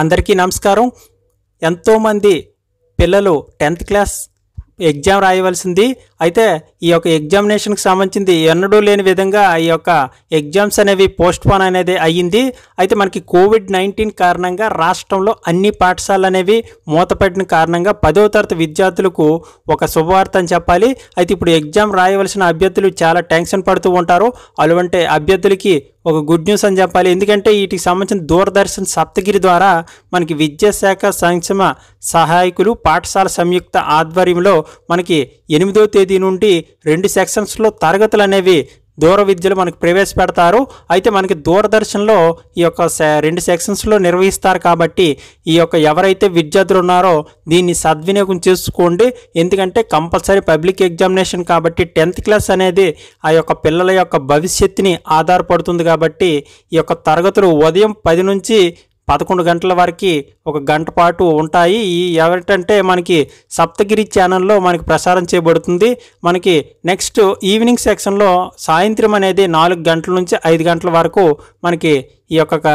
అందరికీ నమస్కారం ఎంతోమంది పిల్లలు టెన్త్ క్లాస్ ఎగ్జామ్ రాయవలసింది అయితే ఈ యొక్క ఎగ్జామినేషన్కి సంబంధించింది ఎన్నడూ లేని విధంగా ఈ యొక్క ఎగ్జామ్స్ అనేవి పోస్ట్ పోన్ అనేది అయ్యింది అయితే మనకి కోవిడ్ నైన్టీన్ కారణంగా రాష్ట్రంలో అన్ని పాఠశాలలు అనేవి మూతపడిన కారణంగా పదో తరగతి విద్యార్థులకు ఒక శుభవార్త అని చెప్పాలి అయితే ఇప్పుడు ఎగ్జామ్ రాయవలసిన అభ్యర్థులు చాలా టెన్షన్ పడుతూ ఉంటారు అలాంటి అభ్యర్థులకి ఒక గుడ్ న్యూస్ అని చెప్పాలి ఎందుకంటే వీటికి సంబంధించిన దూరదర్శన్ సప్తగిరి ద్వారా మనకి విద్యాశాఖ సంక్షేమ సహాయకులు పాఠశాల సంయుక్త ఆధ్వర్యంలో మనకి ఎనిమిదో తేదీ తొమ్మిది నుండి రెండు సెక్షన్స్లో తరగతులు అనేవి దూర విద్యలు మనకు ప్రవేశపెడతారు అయితే మనకి దూరదర్శన్లో ఈ యొక్క రెండు సెక్షన్స్లో నిర్వహిస్తారు కాబట్టి ఈ యొక్క ఎవరైతే విద్యార్థులు ఉన్నారో దీన్ని సద్వినియోగం చేసుకోండి ఎందుకంటే కంపల్సరీ పబ్లిక్ ఎగ్జామినేషన్ కాబట్టి టెన్త్ క్లాస్ అనేది ఆ యొక్క పిల్లల యొక్క భవిష్యత్తుని ఆధారపడుతుంది కాబట్టి ఈ యొక్క తరగతులు ఉదయం పది నుంచి పదకొండు గంటల వరకు ఒక గంట పాటు ఉంటాయి ఈ ఎవరిటంటే మనకి సప్తగిరి ఛానల్లో మనకి ప్రసారం చేయబడుతుంది మనకి నెక్స్ట్ ఈవినింగ్ సెక్షన్లో సాయంత్రం అనేది నాలుగు గంటల నుంచి ఐదు గంటల వరకు మనకి ఈ యొక్క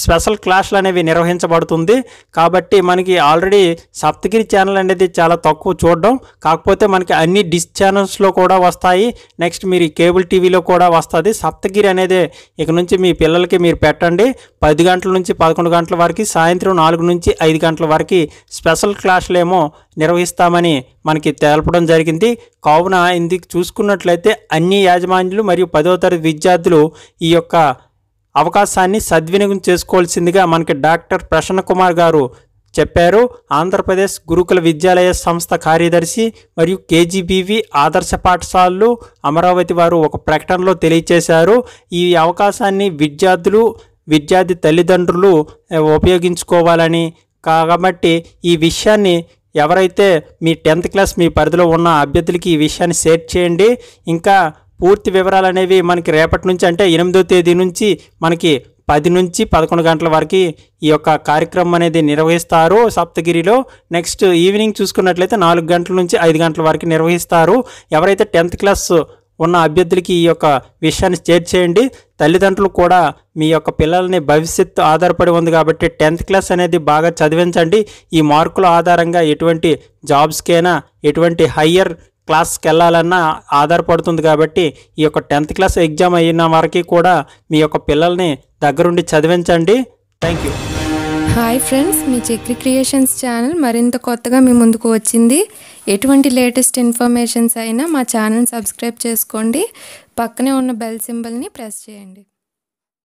స్పెషల్ క్లాసులు అనేవి నిర్వహించబడుతుంది కాబట్టి మనకి ఆల్రెడీ సప్తగిరి ఛానల్ అనేది చాలా తక్కువ చూడడం కాకపోతే మనకి అన్ని డిష్ ఛానల్స్లో కూడా వస్తాయి నెక్స్ట్ మీరు కేబుల్ టీవీలో కూడా వస్తుంది సప్తగిరి అనేది ఇక నుంచి మీ పిల్లలకి మీరు పెట్టండి పది గంటల నుంచి పదకొండు గంటల వరకు సాయంత్రం నాలుగు నుంచి ఐదు గంటల వరకు స్పెషల్ క్లాసులేమో నిర్వహిస్తామని మనకి తెలపడం జరిగింది కావున ఇది చూసుకున్నట్లయితే అన్ని యాజమాన్యులు మరియు పదో తరగతి విద్యార్థులు ఈ యొక్క అవకాశాన్ని సద్వినియోగం చేసుకోవాల్సిందిగా మనకి డాక్టర్ ప్రసన్న కుమార్ గారు చెప్పారు ఆంధ్రప్రదేశ్ గురుకుల విద్యాలయ సంస్థ కార్యదర్శి మరియు కేజీబీవి ఆదర్శ పాఠశాలలు అమరావతి వారు ఒక ప్రకటనలో తెలియచేశారు ఈ అవకాశాన్ని విద్యార్థులు విద్యార్థి తల్లిదండ్రులు ఉపయోగించుకోవాలని కాబట్టి ఈ విషయాన్ని ఎవరైతే మీ టెన్త్ క్లాస్ మీ పరిధిలో ఉన్న అభ్యర్థులకి ఈ విషయాన్ని షేర్ చేయండి ఇంకా పూర్తి వివరాలు అనేవి మనకి రేపటి నుంచి అంటే ఎనిమిదో తేదీ నుంచి మనకి పది నుంచి పదకొండు గంటల వరకు ఈ యొక్క కార్యక్రమం అనేది నిర్వహిస్తారు సప్తగిరిలో నెక్స్ట్ ఈవినింగ్ చూసుకున్నట్లయితే నాలుగు గంటల నుంచి ఐదు గంటల వరకు నిర్వహిస్తారు ఎవరైతే టెన్త్ క్లాస్ ఉన్న అభ్యర్థులకి ఈ యొక్క విషయాన్ని షేర్ చేయండి తల్లిదండ్రులు కూడా మీ యొక్క పిల్లల్ని భవిష్యత్తు ఆధారపడి ఉంది కాబట్టి టెన్త్ క్లాస్ అనేది బాగా చదివించండి ఈ మార్కుల ఆధారంగా ఎటువంటి జాబ్స్కైనా ఎటువంటి హయ్యర్ క్లాస్కి వెళ్ళాలన్నా ఆధారపడుతుంది కాబట్టి ఈ యొక్క టెన్త్ క్లాస్ ఎగ్జామ్ అయిన వరకు కూడా మీ యొక్క పిల్లల్ని దగ్గరుండి చదివించండి థ్యాంక్ యూ హాయ్ ఫ్రెండ్స్ మీ చక్రి క్రియేషన్స్ ఛానల్ మరింత కొత్తగా మీ ముందుకు వచ్చింది ఎటువంటి లేటెస్ట్ ఇన్ఫర్మేషన్స్ అయినా మా ఛానల్ సబ్స్క్రైబ్ చేసుకోండి పక్కనే ఉన్న బెల్ సింబల్ని ప్రెస్ చేయండి